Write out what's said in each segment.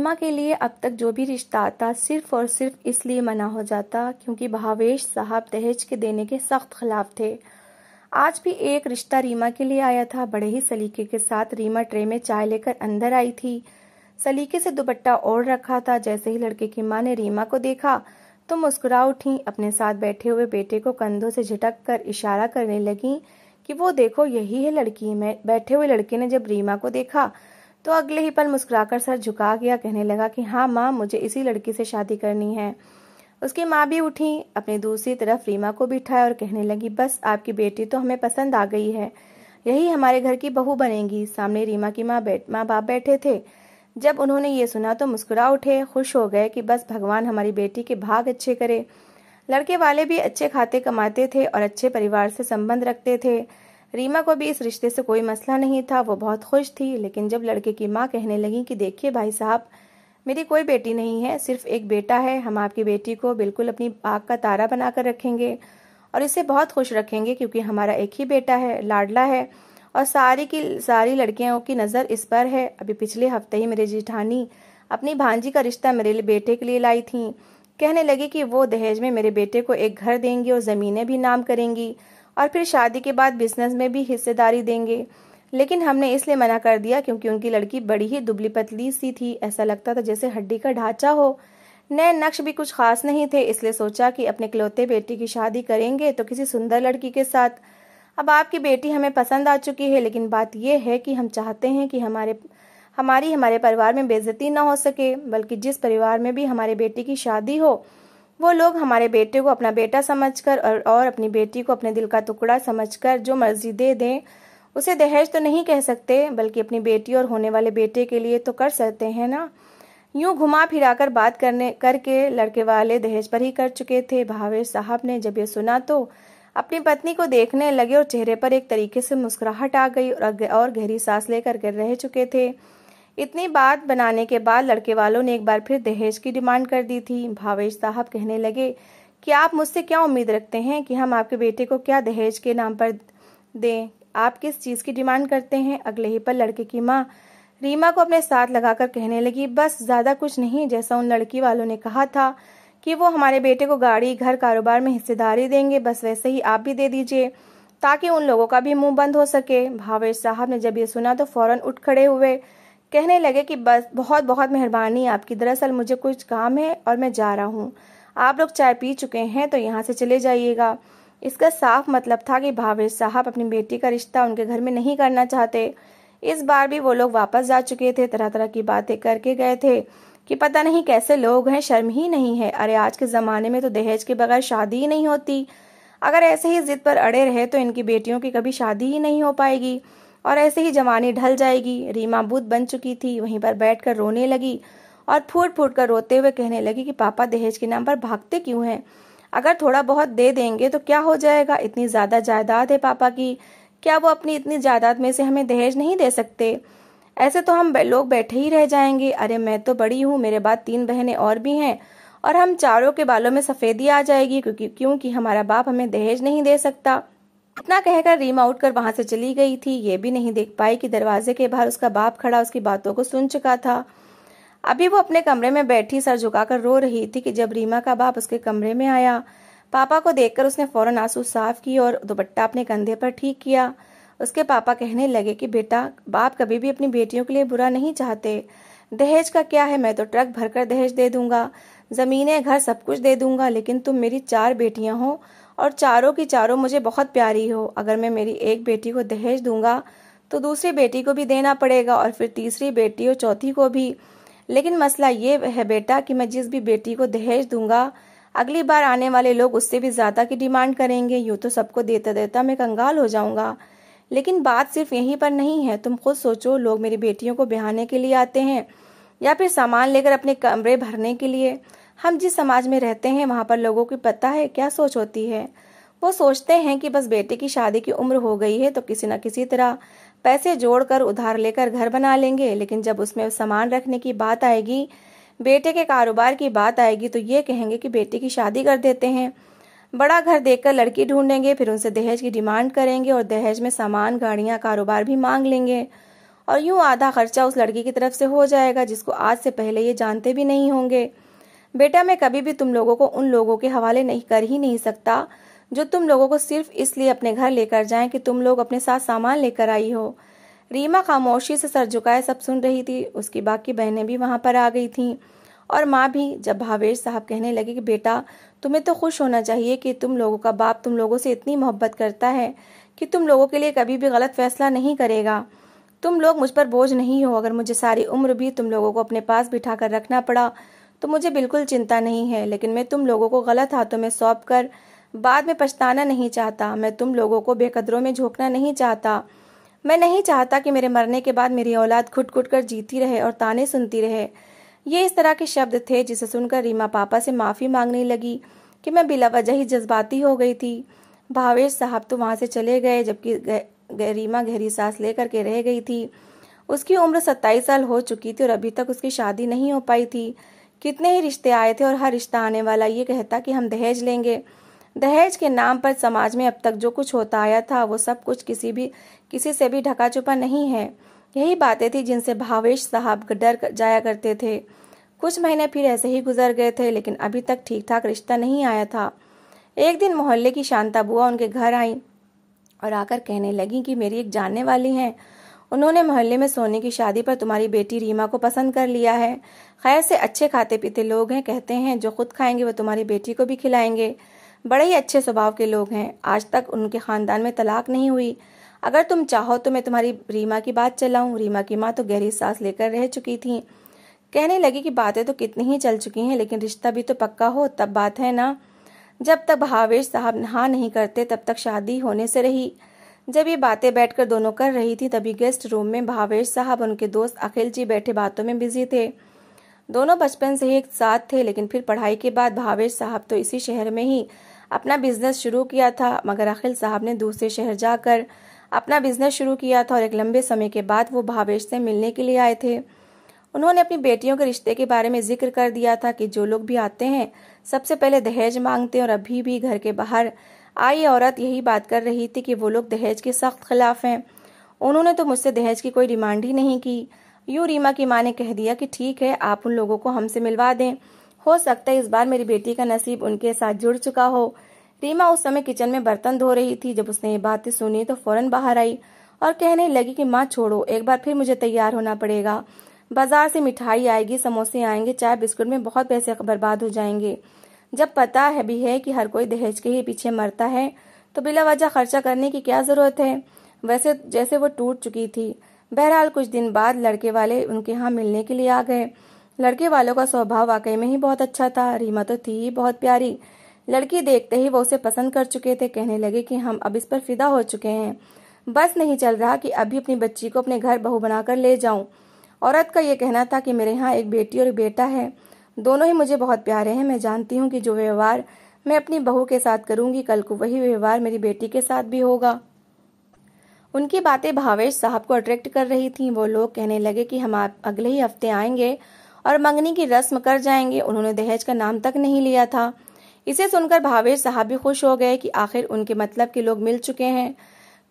आत्मा के लिए अब तक जो भी रिश्ता आता सिर्फ और सिर्फ इसलिए मना हो जाता क्योंकि भावेश साहब दहेज के देने के सख्त खिलाफ थे आज भी एक रिश्ता रीमा के लिए आया था बड़े ही सलीके के साथ रीमा ट्रे में चाय लेकर अंदर आई थी सलीके से दुपट्टा ओढ़ रखा था जैसे ही लड़के की माँ ने रीमा को देखा तो मुस्कुरा उठी अपने साथ बैठे हुए बेटे को कंधों से झटक कर इशारा करने लगी कि वो देखो यही है लड़की मैं बैठे हुए लड़के ने जब रीमा को देखा तो अगले ही पल मुस्कुराकर सर झुका गया कहने लगा कि हाँ माँ मुझे इसी लड़की से शादी करनी है उसकी माँ भी उठी अपनी दूसरी तरफ रीमा को बिठाए और कहने लगी बस आपकी बेटी तो हमें पसंद आ गई है यही हमारे घर की बहू बनेगी सामने रीमा की माँ बैठ माँ बाप बैठे थे जब उन्होंने ये सुना तो मुस्कुरा उठे खुश हो गए कि बस भगवान हमारी बेटी के भाग अच्छे करे लड़के वाले भी अच्छे खाते कमाते थे और अच्छे परिवार से संबंध रखते थे रीमा को भी इस रिश्ते से कोई मसला नहीं था वो बहुत खुश थी लेकिन जब लड़के की माँ कहने लगी कि देखिए भाई साहब मेरी कोई बेटी नहीं है सिर्फ एक बेटा है हम आपकी बेटी को बिल्कुल अपनी आग का तारा बनाकर रखेंगे और इसे बहुत खुश रखेंगे क्योंकि हमारा एक ही बेटा है लाडला है और सारी की सारी लड़कियों की नज़र इस पर है अभी पिछले हफ्ते ही मेरी जेठानी अपनी भांजी का रिश्ता मेरे लिए बेटे के लिए लाई थी कहने लगी कि वो दहेज में मेरे बेटे को एक घर देंगी और ज़मीनें भी नाम करेंगी और फिर शादी के बाद बिजनेस में भी हिस्सेदारी देंगे लेकिन हमने इसलिए मना कर दिया क्योंकि उनकी लड़की बड़ी ही दुबली पतली सी थी ऐसा लगता था जैसे हड्डी का ढांचा हो नए नक्श भी कुछ खास नहीं थे इसलिए सोचा कि अपने इकलौते बेटी की शादी करेंगे तो किसी सुंदर लड़की के साथ अब आपकी बेटी हमें पसंद आ चुकी है लेकिन बात यह है कि हम चाहते हैं कि हमारे हमारी हमारे परिवार में बेजती ना हो सके बल्कि जिस परिवार में भी हमारी बेटी की शादी हो वो लोग हमारे बेटे को अपना बेटा समझकर और, और अपनी बेटी को अपने दिल का टुकड़ा समझकर जो मर्जी दे दें उसे दहेज तो नहीं कह सकते बल्कि अपनी बेटी और होने वाले बेटे के लिए तो कर सकते हैं ना यूं घुमा फिराकर बात करने करके लड़के वाले दहेज पर ही कर चुके थे भावेश साहब ने जब ये सुना तो अपनी पत्नी को देखने लगे और चेहरे पर एक तरीके से मुस्कुराहट आ गई और गहरी सांस लेकर गिर रह चुके थे इतनी बात बनाने के बाद लड़के वालों ने एक बार फिर दहेज की डिमांड कर दी थी भावेश साहब कहने लगे कि आप मुझसे क्या उम्मीद रखते हैं कि हम आपके बेटे को क्या दहेज के नाम पर दें आप किस चीज़ की डिमांड करते हैं अगले ही पर लड़के की माँ रीमा को अपने साथ लगाकर कहने लगी बस ज़्यादा कुछ नहीं जैसा उन लड़की वालों ने कहा था कि वो हमारे बेटे को गाड़ी घर कारोबार में हिस्सेदारी देंगे बस वैसे ही आप भी दे दीजिए ताकि उन लोगों का भी मुंह बंद हो सके भावेश साहब ने जब ये सुना तो फौरन उठ खड़े हुए कहने लगे कि बस बहुत बहुत मेहरबानी आपकी दरअसल मुझे कुछ काम है और मैं जा रहा हूँ आप लोग चाय पी चुके हैं तो यहाँ से चले जाइएगा इसका साफ मतलब था कि भावेश साहब अपनी बेटी का रिश्ता उनके घर में नहीं करना चाहते इस बार भी वो लोग वापस जा चुके थे तरह तरह की बातें करके गए थे कि पता नहीं कैसे लोग हैं शर्म ही नहीं है अरे आज के ज़माने में तो दहेज के बगैर शादी ही नहीं होती अगर ऐसे ही जिद पर अड़े रहे तो इनकी बेटियों की कभी शादी ही नहीं हो पाएगी और ऐसे ही जवानी ढल जाएगी रीमा बुद्ध बन चुकी थी वहीं पर बैठकर रोने लगी और फूट फूट कर रोते हुए कहने लगी कि पापा दहेज के नाम पर भागते क्यों हैं अगर थोड़ा बहुत दे देंगे तो क्या हो जाएगा इतनी ज़्यादा जायदाद है पापा की क्या वो अपनी इतनी जायदाद में से हमें दहेज नहीं दे सकते ऐसे तो हम लोग बैठे ही रह जाएंगे अरे मैं तो बड़ी हूँ मेरे बाद तीन बहनें और भी हैं और हम चारों के बालों में सफ़ेदी आ जाएगी क्योंकि क्योंकि हमारा बाप हमें दहेज नहीं दे सकता इतना कहकर रीमा उठकर वहां से चली गई थी ये भी नहीं देख पाई कि दरवाजे के बाहर उसका बाप खड़ा उसकी बातों को सुन चुका था अभी वो अपने कमरे में बैठी सर झुकाकर रो रही थी कि जब रीमा का बाप उसके कमरे में आया पापा को देखकर उसने फौरन आंसू साफ किए और दुपट्टा अपने कंधे पर ठीक किया उसके पापा कहने लगे कि बेटा बाप कभी भी अपनी बेटियों के लिए बुरा नहीं चाहते दहेज का क्या है मैं तो ट्रक भरकर दहेज दे दूंगा जमीने घर सब कुछ दे दूंगा लेकिन तुम मेरी चार बेटियां हो और चारों की चारों मुझे बहुत प्यारी हो अगर मैं मेरी एक बेटी को दहेज दूंगा तो दूसरी बेटी को भी देना पड़ेगा और फिर तीसरी बेटी और चौथी को भी लेकिन मसला ये है बेटा कि मैं जिस भी बेटी को दहेज दूंगा अगली बार आने वाले लोग उससे भी ज़्यादा की डिमांड करेंगे यूँ तो सबको देता देता मैं कंगाल हो जाऊंगा लेकिन बात सिर्फ यहीं पर नहीं है तुम खुद सोचो लोग मेरी बेटियों को बिहाने के लिए आते हैं या फिर सामान लेकर अपने कमरे भरने के लिए हम जिस समाज में रहते हैं वहाँ पर लोगों की पता है क्या सोच होती है वो सोचते हैं कि बस बेटे की शादी की उम्र हो गई है तो किसी न किसी तरह पैसे जोड़कर उधार लेकर घर बना लेंगे लेकिन जब उसमें सामान रखने की बात आएगी बेटे के कारोबार की बात आएगी तो ये कहेंगे कि बेटे की शादी कर देते हैं बड़ा घर देखकर लड़की ढूंढेंगे फिर उनसे दहेज की डिमांड करेंगे और दहेज में सामान गाड़ियाँ कारोबार भी मांग लेंगे और यूं आधा खर्चा उस लड़की की तरफ से हो जाएगा जिसको आज से पहले ये जानते भी नहीं होंगे बेटा मैं कभी भी तुम लोगों को उन लोगों के हवाले नहीं कर ही नहीं सकता जो तुम लोगों को सिर्फ इसलिए अपने घर लेकर जाएं कि तुम लोग अपने साथ सामान लेकर आई हो रीमा खामोशी से सर झुकाए सब सुन रही थी उसकी बाकी बहनें भी वहां पर आ गई थीं और माँ भी जब भावेश साहब कहने लगे कि बेटा तुम्हें तो खुश होना चाहिए कि तुम लोगों का बाप तुम लोगों से इतनी मोहब्बत करता है कि तुम लोगों के लिए कभी भी गलत फैसला नहीं करेगा तुम लोग मुझ पर बोझ नहीं हो अगर मुझे सारी उम्र भी तुम लोगों को अपने पास बिठा कर रखना पड़ा तो मुझे बिल्कुल चिंता नहीं है लेकिन मैं तुम लोगों को गलत हाथों में सौंप कर बाद में पछताना नहीं चाहता मैं तुम लोगों को बेकदरों में झोंकना नहीं चाहता मैं नहीं चाहता कि मेरे मरने के बाद मेरी औलाद घुट घुट कर जीती रहे और ताने सुनती रहे ये इस तरह के शब्द थे जिसे सुनकर रीमा पापा से माफ़ी मांगने लगी कि मैं बिलावजह ही जज्बाती हो गई थी भावेश साहब तो वहाँ से चले गए जबकि रीमा गहरी सांस लेकर के रह गई थी उसकी उम्र सत्ताईस साल हो चुकी थी और अभी तक उसकी शादी नहीं हो पाई थी कितने ही रिश्ते आए थे और हर रिश्ता आने वाला ये कहता कि हम दहेज लेंगे दहेज के नाम पर समाज में अब तक जो कुछ होता आया था वो सब कुछ किसी भी किसी से भी ढका छुपा नहीं है यही बातें थी जिनसे भावेश साहब डर जाया करते थे कुछ महीने फिर ऐसे ही गुजर गए थे लेकिन अभी तक ठीक ठाक रिश्ता नहीं आया था एक दिन मोहल्ले की शांता बुआ उनके घर आई और आकर कहने लगी कि मेरी एक जानने वाली हैं उन्होंने मोहल्ले में सोने की शादी पर तुम्हारी बेटी रीमा को पसंद कर लिया है खैर से अच्छे खाते पीते लोग हैं कहते हैं जो खुद खाएंगे वो तुम्हारी बेटी को भी खिलाएंगे बड़े ही अच्छे स्वभाव के लोग हैं आज तक उनके खानदान में तलाक नहीं हुई अगर तुम चाहो तो मैं तुम्हारी रीमा की बात चलाऊं रीमा की माँ तो गहरी सांस लेकर रह चुकी थी कहने लगी कि बातें तो कितनी ही चल चुकी हैं लेकिन रिश्ता भी तो पक्का हो तब बात है ना जब तक भावेश साहब नहा नहीं करते तब तक शादी होने से रही जब ये बातें बैठकर दोनों कर रही थी तभी गेस्ट रूम में भावेश साहब उनके दोस्त अखिल जी बैठे बातों में बिजी थे दोनों बचपन से ही एक साथ थे लेकिन फिर पढ़ाई के बाद भावेश साहब तो इसी शहर में ही अपना बिजनेस शुरू किया था मगर अखिल साहब ने दूसरे शहर जाकर अपना बिजनेस शुरू किया था और एक लंबे समय के बाद वो भावेश से मिलने के लिए आए थे उन्होंने अपनी बेटियों के रिश्ते के बारे में जिक्र कर दिया था कि जो लोग भी आते हैं सबसे पहले दहेज मांगते हैं और अभी भी घर के बाहर आई औरत यही बात कर रही थी कि वो लोग दहेज के सख्त खिलाफ हैं उन्होंने तो मुझसे दहेज की कोई डिमांड ही नहीं की यू रीमा की माँ ने कह दिया कि ठीक है आप उन लोगों को हमसे मिलवा दें हो सकता है इस बार मेरी बेटी का नसीब उनके साथ जुड़ चुका हो रीमा उस समय किचन में बर्तन धो रही थी जब उसने ये बातें सुनी तो फौरन बाहर आई और कहने लगी कि माँ छोड़ो एक बार फिर मुझे तैयार होना पड़ेगा बाजार से मिठाई आएगी समोसे आएंगे चाय बिस्कुट में बहुत पैसे बर्बाद हो जाएंगे जब पता है भी है कि हर कोई दहेज के ही पीछे मरता है तो बिला वजह खर्चा करने की क्या ज़रूरत है वैसे जैसे वो टूट चुकी थी बहरहाल कुछ दिन बाद लड़के वाले उनके यहाँ मिलने के लिए आ गए लड़के वालों का स्वभाव वाकई में ही बहुत अच्छा था रीमा तो थी ही बहुत प्यारी लड़की देखते ही वो उसे पसंद कर चुके थे कहने लगे कि हम अब इस पर फिदा हो चुके हैं बस नहीं चल रहा कि अभी अपनी बच्ची को अपने घर बहू बनाकर ले जाऊं औरत का ये कहना था कि मेरे यहाँ एक बेटी और बेटा है दोनों ही मुझे बहुत प्यारे हैं मैं जानती हूँ कि जो व्यवहार मैं अपनी बहू के साथ करूंगी कल को वही व्यवहार मेरी बेटी के साथ भी होगा उनकी बातें भावेश साहब को अट्रैक्ट कर रही थीं वो लोग कहने लगे कि हम आप अगले ही हफ्ते आएंगे और मंगनी की रस्म कर जाएंगे उन्होंने दहेज का नाम तक नहीं लिया था इसे सुनकर भावेश साहब भी खुश हो गए कि आखिर उनके मतलब के लोग मिल चुके हैं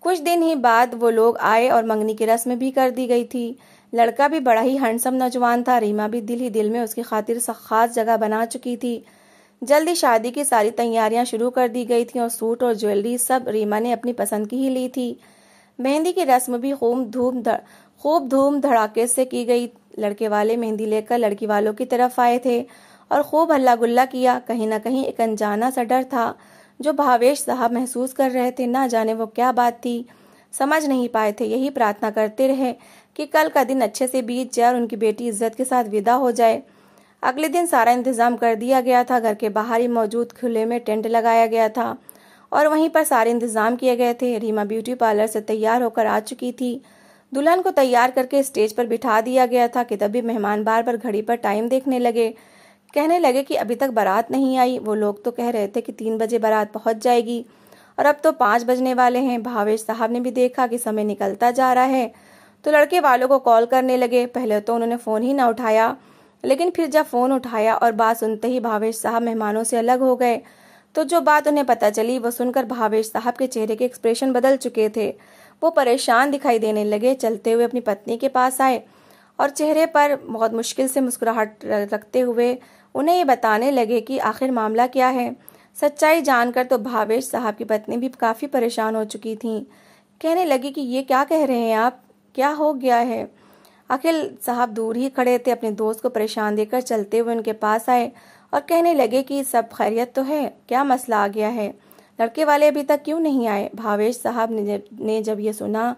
कुछ दिन ही बाद वो लोग आए और मंगनी की रस्म भी कर दी गई थी लड़का भी बड़ा ही हैंडसम नौजवान था रीमा भी दिल ही दिल में उसकी खातिर खास जगह बना चुकी थी जल्दी शादी की सारी तैयारियां शुरू कर दी गई थी और सूट और ज्वेलरी सब रीमा ने अपनी पसंद की ही ली थी मेहंदी की रस्म भी खूब धूम खूब धूम धड़ाके से की गई लड़के वाले मेहंदी लेकर लड़की वालों की तरफ आए थे और खूब हल्ला गुल्ला किया कहीं ना कहीं एक अनजाना सा डर था जो भावेश साहब महसूस कर रहे थे ना जाने वो क्या बात थी समझ नहीं पाए थे यही प्रार्थना करते रहे कि कल का दिन अच्छे से बीत जाए और उनकी बेटी इज्जत के साथ विदा हो जाए अगले दिन सारा इंतजाम कर दिया गया था घर के बाहर ही मौजूद खुले में टेंट लगाया गया था और वहीं पर सारे इंतजाम किए गए थे रीमा ब्यूटी पार्लर से तैयार होकर आ चुकी थी दुल्हन को तैयार करके स्टेज पर बिठा दिया गया था कि तभी मेहमान बार बार घड़ी पर टाइम देखने लगे कहने लगे कि अभी तक बारात नहीं आई वो लोग तो कह रहे थे कि तीन बजे बारात पहुंच जाएगी और अब तो पाँच बजने वाले हैं भावेश साहब ने भी देखा कि समय निकलता जा रहा है तो लड़के वालों को कॉल करने लगे पहले तो उन्होंने फ़ोन ही ना उठाया लेकिन फिर जब फ़ोन उठाया और बात सुनते ही भावेश साहब मेहमानों से अलग हो गए तो जो बात उन्हें पता चली वो सुनकर भावेश साहब के चेहरे के एक्सप्रेशन बदल चुके थे वो परेशान दिखाई देने लगे चलते हुए अपनी पत्नी के पास आए और चेहरे पर बहुत मुश्किल से मुस्कुराहट रखते हुए उन्हें ये बताने लगे कि आखिर मामला क्या है सच्चाई जानकर तो भावेश साहब की पत्नी भी काफ़ी परेशान हो चुकी थी कहने लगी कि ये क्या कह रहे हैं आप क्या हो गया है अखिल साहब दूर ही खड़े थे अपने दोस्त को परेशान देकर चलते हुए उनके पास आए और कहने लगे कि सब खैरियत तो है क्या मसला आ गया है लड़के वाले अभी तक क्यों नहीं आए भावेश साहब ने जब ये सुना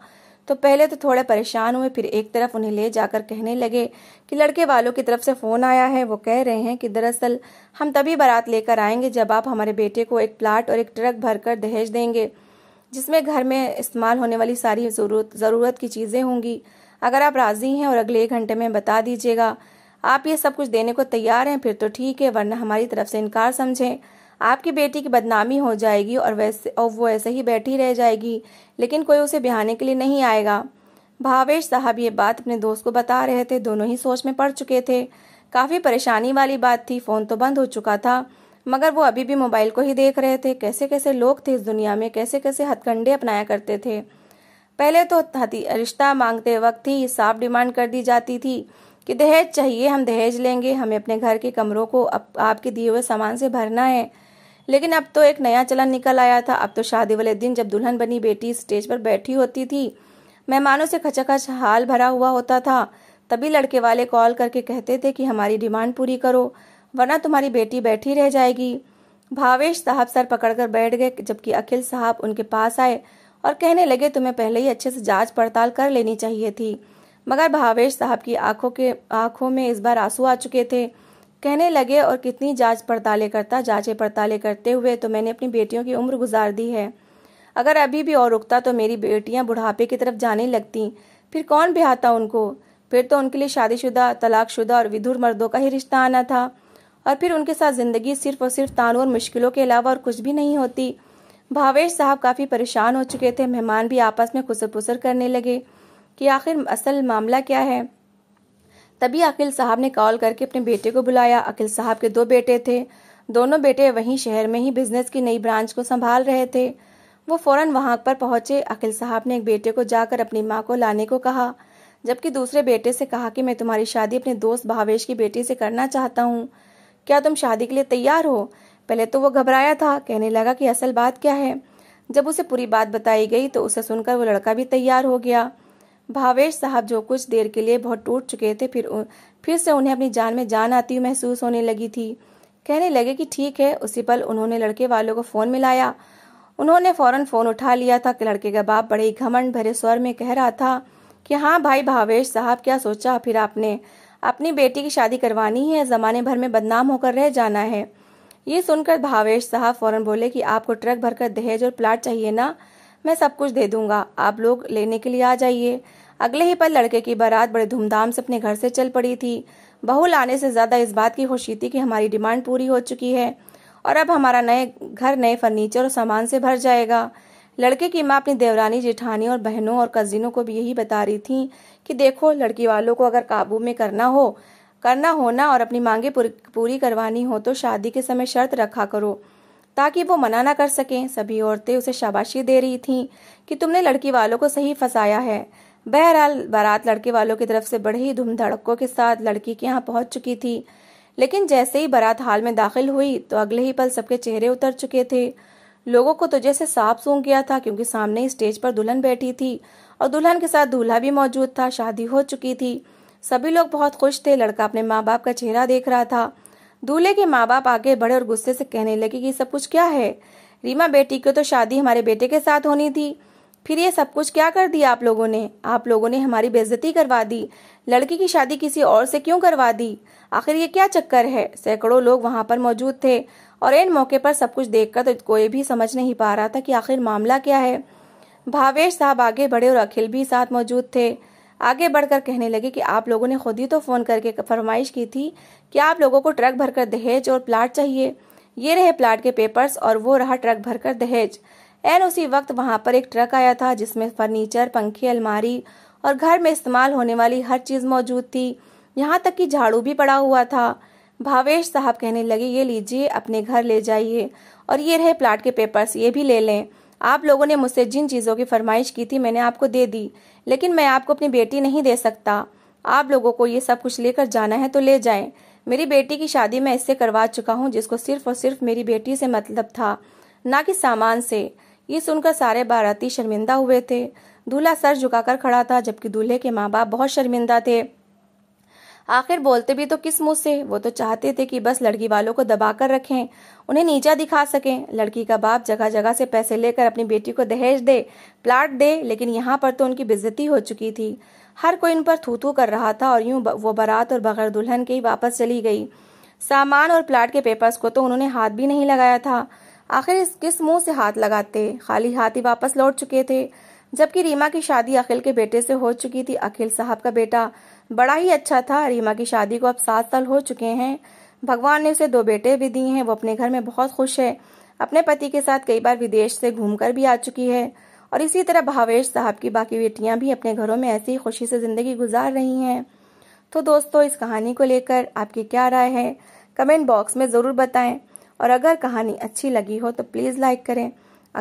तो पहले तो थोड़े परेशान हुए फिर एक तरफ उन्हें ले जाकर कहने लगे कि लड़के वालों की तरफ से फ़ोन आया है वो कह रहे हैं कि दरअसल हम तभी बारात लेकर आएंगे जब आप हमारे बेटे को एक प्लाट और एक ट्रक भरकर दहेज देंगे जिसमें घर में इस्तेमाल होने वाली सारी ज़रूरत ज़रूरत की चीज़ें होंगी अगर आप राज़ी हैं और अगले एक घंटे में बता दीजिएगा आप ये सब कुछ देने को तैयार हैं फिर तो ठीक है वरना हमारी तरफ से इनकार समझें आपकी बेटी की बदनामी हो जाएगी और वैसे और वो ऐसे ही बैठी रह जाएगी लेकिन कोई उसे बिहाने के लिए नहीं आएगा भावेश साहब ये बात अपने दोस्त को बता रहे थे दोनों ही सोच में पड़ चुके थे काफ़ी परेशानी वाली बात थी फ़ोन तो बंद हो चुका था मगर वो अभी भी मोबाइल को ही देख रहे थे कैसे कैसे लोग थे इस दुनिया में कैसे कैसे हथकंडे अपनाया करते थे पहले तो रिश्ता मांगते वक्त ही साफ डिमांड कर दी जाती थी कि दहेज चाहिए हम दहेज लेंगे हमें अपने घर के कमरों को आपके दिए हुए सामान से भरना है लेकिन अब तो एक नया चलन निकल आया था अब तो शादी वाले दिन जब दुल्हन बनी बेटी स्टेज पर बैठी होती थी मेहमानों से खचाखच हाल भरा हुआ होता था तभी लड़के वाले कॉल करके कहते थे कि हमारी डिमांड पूरी करो वरना तुम्हारी बेटी बैठी रह जाएगी भावेश साहब सर पकड़कर बैठ गए जबकि अखिल साहब उनके पास आए और कहने लगे तुम्हें पहले ही अच्छे से जांच पड़ताल कर लेनी चाहिए थी मगर भावेश साहब की आंखों के आंखों में इस बार आंसू आ चुके थे कहने लगे और कितनी जांच पड़तालें करता जांचें पड़तालें करते हुए तो मैंने अपनी बेटियों की उम्र गुजार दी है अगर अभी भी और रुकता तो मेरी बेटियां बुढ़ापे की तरफ जाने लगती फिर कौन बिहाता उनको फिर तो उनके लिए शादीशुदा तलाकशुदा और विधुर मर्दों का ही रिश्ता आना था और फिर उनके साथ जिंदगी सिर्फ और सिर्फ तानों और मुश्किलों के अलावा और कुछ भी नहीं होती भावेश साहब काफी परेशान हो चुके थे मेहमान भी आपस में खुसर पुसर करने लगे कि आखिर असल मामला क्या है तभी अखिल साहब ने कॉल करके अपने बेटे को बुलाया अखिल साहब के दो बेटे थे दोनों बेटे वहीं शहर में ही बिजनेस की नई ब्रांच को संभाल रहे थे वो फौरन वहां पर पहुंचे अखिल साहब ने एक बेटे को जाकर अपनी माँ को लाने को कहा जबकि दूसरे बेटे से कहा कि मैं तुम्हारी शादी अपने दोस्त भावेश की बेटी से करना चाहता हूँ क्या तुम शादी के लिए तैयार हो पहले तो वो घबराया था कहने लगा कि असल बात क्या है जब उसे पूरी बात बताई गई तो उसे सुनकर वो लड़का भी तैयार हो गया भावेश साहब जो कुछ देर के लिए बहुत टूट चुके थे फिर फिर से उन्हें अपनी जान में जान आती हुई महसूस होने लगी थी कहने लगे कि ठीक है उसी पल उन्होंने लड़के वालों को फोन मिलाया उन्होंने फौरन फोन उठा लिया था कि लड़के का बाप बड़े घमंड भरे स्वर में कह रहा था कि हाँ भाई भावेश साहब क्या सोचा फिर आपने अपनी बेटी की शादी करवानी है जमाने भर में बदनाम होकर रह जाना है ये सुनकर भावेश साहब फौरन बोले कि आपको ट्रक भरकर दहेज और प्लाट चाहिए ना मैं सब कुछ दे दूंगा आप लोग लेने के लिए आ जाइए अगले ही पल लड़के की बारात बड़े धूमधाम से अपने घर से चल पड़ी थी बहू लाने से ज्यादा इस बात की खुशी थी कि हमारी डिमांड पूरी हो चुकी है और अब हमारा नए घर नए फर्नीचर और सामान से भर जाएगा लड़के की माँ अपनी देवरानी जेठानी और बहनों और कजिनों को भी यही बता रही थी कि देखो लड़की वालों को अगर काबू में करना हो करना होना और अपनी मांगे पूरी करवानी हो तो शादी के समय शर्त रखा करो ताकि वो मना ना कर सकें सभी औरतें उसे शाबाशी दे रही थीं कि तुमने लड़की वालों को सही फंसाया है बहरहाल बारात लड़के वालों की तरफ से बड़े ही धूमधड़कों के साथ लड़की के यहाँ पहुंच चुकी थी लेकिन जैसे ही बारात हाल में दाखिल हुई तो अगले ही पल सबके चेहरे उतर चुके थे लोगों को तो जैसे साफ सूंघ गया था क्योंकि सामने ही स्टेज पर दुल्हन बैठी थी और दुल्हन के साथ दूल्हा भी मौजूद था शादी हो चुकी थी सभी लोग बहुत खुश थे लड़का अपने माँ बाप का चेहरा देख रहा था दूल्हे के माँ बाप आगे बढ़े और गुस्से से कहने लगे कि सब कुछ क्या है रीमा बेटी की तो शादी हमारे बेटे के साथ होनी थी फिर ये सब कुछ क्या कर दिया आप लोगों ने आप लोगों ने हमारी बेजती करवा दी लड़की की शादी किसी और से क्यों करवा दी आखिर ये क्या चक्कर है सैकड़ों लोग वहां पर मौजूद थे और इन मौके पर सब कुछ देखकर तो कोई भी समझ नहीं पा रहा था कि आखिर मामला क्या है भावेश साहब आगे बड़े और अखिल भी साथ मौजूद थे आगे बढ़कर कहने लगे कि आप लोगों ने खुद ही तो फ़ोन करके फरमाइश की थी कि आप लोगों को ट्रक भरकर दहेज और प्लाट चाहिए ये रहे प्लाट के पेपर्स और वो रहा ट्रक भरकर दहेज एन उसी वक्त वहां पर एक ट्रक आया था जिसमें फर्नीचर पंखे अलमारी और घर में इस्तेमाल होने वाली हर चीज़ मौजूद थी यहाँ तक कि झाड़ू भी पड़ा हुआ था भावेश साहब कहने लगे ये लीजिए अपने घर ले जाइए और ये रहे प्लाट के पेपर्स ये भी ले लें आप लोगों ने मुझसे जिन चीज़ों की फरमाइश की थी मैंने आपको दे दी लेकिन मैं आपको अपनी बेटी नहीं दे सकता आप लोगों को ये सब कुछ लेकर जाना है तो ले जाएं मेरी बेटी की शादी मैं इससे करवा चुका हूँ जिसको सिर्फ और सिर्फ मेरी बेटी से मतलब था ना कि सामान से ये सुनकर सारे बाराती शर्मिंदा हुए थे दूल्हा सर झुकाकर खड़ा था जबकि दूल्हे के माँ बाप बहुत शर्मिंदा थे आखिर बोलते भी तो किस मुंह से वो तो चाहते थे कि बस लड़की वालों को दबा कर रखें उन्हें नीचा दिखा सकें लड़की का बाप जगह जगह से पैसे लेकर अपनी बेटी को दहेज दे प्लाट दे लेकिन यहाँ पर तो उनकी बेजती हो चुकी थी हर कोई इन पर थू कर रहा था और यूं वो बारात और बगैर दुल्हन के ही वापस चली गई सामान और प्लाट के पेपर्स को तो उन्होंने हाथ भी नहीं लगाया था आखिर इस किस मुंह से हाथ लगाते खाली हाथ ही वापस लौट चुके थे जबकि रीमा की शादी अखिल के बेटे से हो चुकी थी अखिल साहब का बेटा बड़ा ही अच्छा था रीमा की शादी को अब सात साल हो चुके हैं भगवान ने उसे दो बेटे भी दिए हैं वो अपने घर में बहुत खुश है अपने पति के साथ कई बार विदेश से घूमकर भी आ चुकी है और इसी तरह भावेश साहब की बाकी बेटियां भी अपने घरों में ऐसी खुशी से जिंदगी गुजार रही है तो दोस्तों इस कहानी को लेकर आपकी क्या राय है कमेंट बॉक्स में ज़रूर बताएं और अगर कहानी अच्छी लगी हो तो प्लीज़ लाइक करें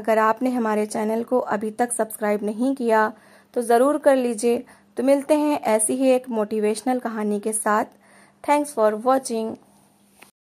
अगर आपने हमारे चैनल को अभी तक सब्सक्राइब नहीं किया तो ज़रूर कर लीजिए तो मिलते हैं ऐसी ही एक मोटिवेशनल कहानी के साथ थैंक्स फॉर वॉचिंग